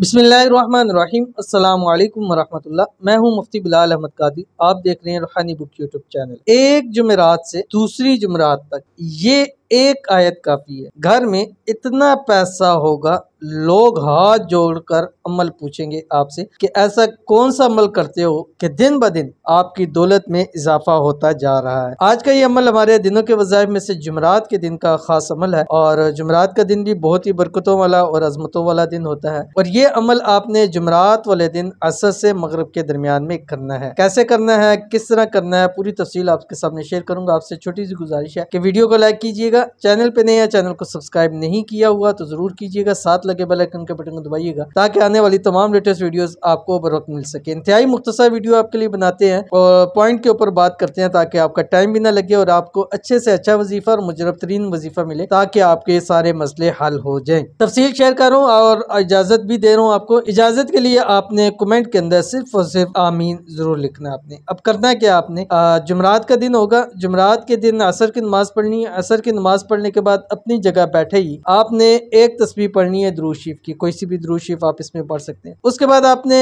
बसमीम अल्लाम वरहमल्ला मैं हूं मुफ्ती बिलाल अहमद कादी आप देख रहे हैं रूहानी बुक यूट्यूब चैनल एक जुमेरात से दूसरी जुमेरात तक ये एक आयत काफ़ी है घर में इतना पैसा होगा लोग हाथ जोड़कर अमल पूछेंगे आपसे कि ऐसा कौन सा अमल करते हो कि दिन ब दिन आपकी दौलत में इजाफा होता जा रहा है आज का ये अमल हमारे दिनों के वजह में से जुमरात के दिन का खास अमल है और जुमरात का दिन भी बहुत ही बरकतों वाला और अजमतों वाला दिन होता है और ये अमल आपने जुमरात वाले दिन असर से मगरब के दरमियान में करना है कैसे करना है किस तरह करना है पूरी तफसील आपके सामने शेयर करूंगा आपसे छोटी सी गुजारिश है कि वीडियो को लाइक कीजिएगा चैनल पे नया चैनल को सब्सक्राइब नहीं किया हुआ तो जरूर कीजिएगा साथ लगे बेलाइकन के बटन को दबाइएगा ताकि आने वाली तमाम लेटेस्ट वीडियोज़ आपको बर वक्त मिल सके इंतहाई मुख्तर वीडियो आपके लिए बनाते हैं और पॉइंट के ऊपर बात करते हैं ताकि आपका टाइम भी ना लगे और आपको अच्छे से अच्छा वजीफा और मुजरब तरीन वजीफा मिले ताकि आपके सारे मसले हल हो जाए तफसील शेयर करूँ और इजाज़त भी दे रहा हूँ आपको इजाज़त के लिए आपने कमेंट के अंदर सिर्फ और सिर्फ आमीन ज़रूर लिखना आपने अब करना है क्या आपने जुमरात का दिन होगा जुमरात के दिन असर की नमाज़ पढ़नी है असर की नमाज़ पढ़ने के बाद अपनी जगह बैठे ही आपने एक तस्वीर पढ़नी है द्रू की कोई सी भी द्रू आप इसमें पढ़ सकते हैं उसके बाद आपने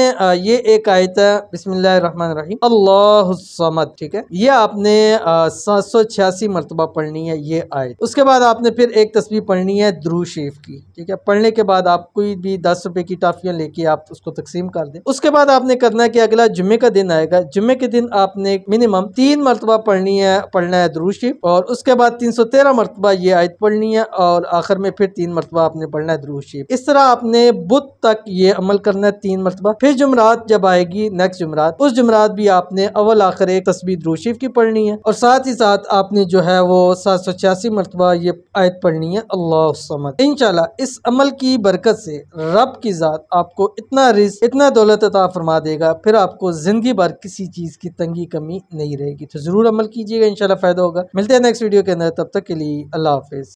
ये एक आयत है बिस्मिल्लाम अल्लाहमद ठीक है ये आपने सात सौ छियासी मरतबा पढ़नी है ये आयत उसके बाद आपने फिर एक तस्वीर पढ़नी है द्रू की ठीक है पढ़ने के बाद आप कोई भी दस रुपए की टाफियां लेके आप उसको तकसीम कर दें उसके बाद आपने करना है कि अगला जुम्मे का दिन आएगा जुम्मे के दिन आपने मिनिमम तीन मरतबा पढ़नी है पढ़ना है द्रू और उसके बाद तीन सौ तेरह मरतबा ये आयत पढ़नी है और आखिर में फिर तीन मरतबा आपने पढ़ना है द्रू इस तरह आपने बुध तक ये अमल करना है तीन मरतबा फिर जुमरात जब आएगी नेक्स्ट जुमरात उस जुमरात भी आपने अवल आखिर एक तस्वीर रोशिफ की पढ़नी है और साथ ही साथ आपने जो है वो सात सौ छियासी मरतबा ये आयत पढ़नी है अल्लाह इनशाला इस अमल की बरकत से रब की ज़ात आपको इतना रिस्क इतना दौलत अता फरमा देगा फिर आपको ज़िंदगी भर किसी चीज़ की तंगी कमी नहीं रहेगी तो ज़रूर अमल कीजिएगा इनशाला फ़ायदा होगा मिलते हैं नेक्स्ट वीडियो के अंदर तब तक के लिए अल्लाह हाफिज़